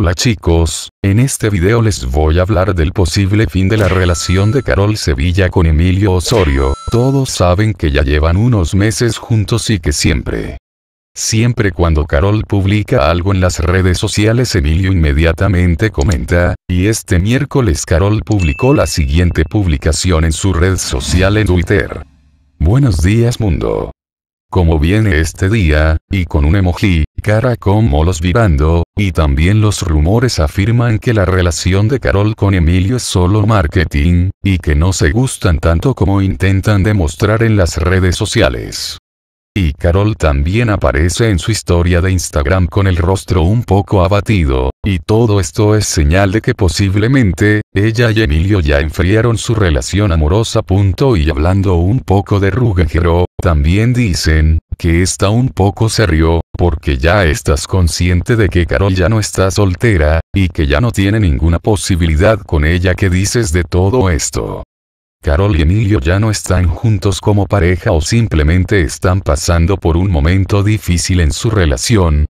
Hola chicos, en este video les voy a hablar del posible fin de la relación de Carol Sevilla con Emilio Osorio, todos saben que ya llevan unos meses juntos y que siempre, Siempre cuando Carol publica algo en las redes sociales Emilio inmediatamente comenta, y este miércoles Carol publicó la siguiente publicación en su red social en Twitter. Buenos días mundo. Como viene este día, y con un emoji, Cara como los vivando, y también los rumores afirman que la relación de Carol con Emilio es solo marketing, y que no se gustan tanto como intentan demostrar en las redes sociales. Y Carol también aparece en su historia de Instagram con el rostro un poco abatido, y todo esto es señal de que posiblemente, ella y Emilio ya enfriaron su relación amorosa. Y hablando un poco de Ruggero, también dicen, que está un poco se rió, porque ya estás consciente de que Carol ya no está soltera, y que ya no tiene ninguna posibilidad con ella que dices de todo esto. Carol y Emilio ya no están juntos como pareja o simplemente están pasando por un momento difícil en su relación,